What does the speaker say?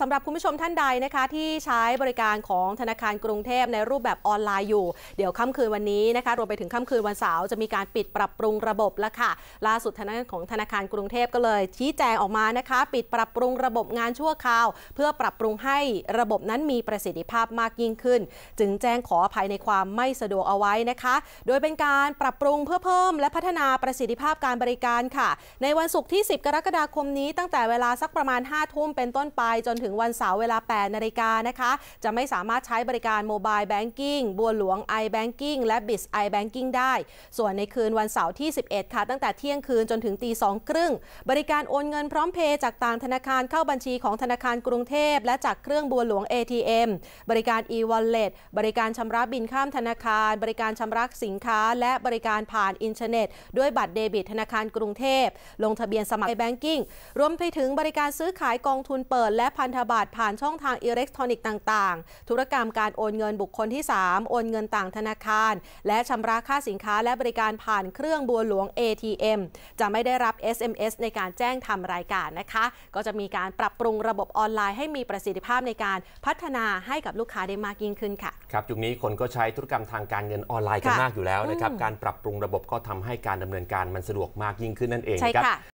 สำหรับคุณผู้ชมท่านใดนะคะ ที่ใช้บริการของธนาคารกรุงเทพในรูปแบบออนไลน์อยู่ เดี๋ยวค่ำคืนวันนี้นะคะ รวมไปถึงค่ำคืนวันเสาร์จะมีการปิดปรับปรุงระบบแล้วค่ะล่าสุดทางด้านของธนาคารกรุงเทพก็เลย ชี้แจงออกมานะคะ ปิดปรับปรุงระบบงานชั่วคราว เพื่อปรับปรุงให้ระบบนั้นมีประสิทธิภาพมากยิ่งขึ้น จึงแจ้งขออภัยในความไม่สะดวกเอาไว้นะคะ โดยเป็นการปรับปรุงเพื่อเพิ่มและพัฒนาประสิทธิภาพการบริการค่ะ ในวันศุกร์ที่ 10กรกฎาคมนี้ ตั้งแต่เวลาสักประมาณ 5ทุ่มเป็นต้นไปจนถึงงวันเสาร์เวลา8นาฬิกานะคะ จะไม่สามารถใช้บริการโมบายแบงกิ้งบัวหลวง iBanking และ b i ไ iBanking ได้ ส่วนในคืนวันเสาร์ที่ 11ค่ะตั้งแต่เที่ยงคืนจนถึงตีสองครึ่ง บริการโอนเงินพร้อมเพย์จากต่างธนาคารเข้าบัญชีของธนาคารกรุงเทพ และจากเครื่องบัวหลวง ATM บริการ e-wallet บริการชำระบินข้ามธนาคาร บริการชำระสินค้า และบริการผ่านอินเทอร์เน็ต ด้วยบัตรเดบิตธนาคารกรุงเทพลงทะเบียนสมัครไอแบงกิ้งรวมไปถึงบริการซื้อขายกองทุนเปิดและพันธบัตรผ่านช่องทางอิเล็กทรอนิกส์ต่าง ๆ ธุรกรรมการโอนเงินบุคคลที่ 3 โอนเงินต่างธนาคาร และชำระค่าสินค้าและบริการผ่านเครื่องบัวหลวง ATM จะไม่ได้รับ SMS ในการแจ้งทำรายการนะคะ ก็จะมีการปรับปรุงระบบออนไลน์ให้มีประสิทธิภาพในการพัฒนาให้กับลูกค้าได้มากยิ่งขึ้นค่ะ ครับ จุดนี้คนก็ใช้ธุรกรรมทางการเงินออนไลน์กันมากอยู่แล้วนะครับการปรับปรุงระบบก็ทำให้การดำเนินการมันสะดวกมากยิ่งขึ้นนั่นเองครับ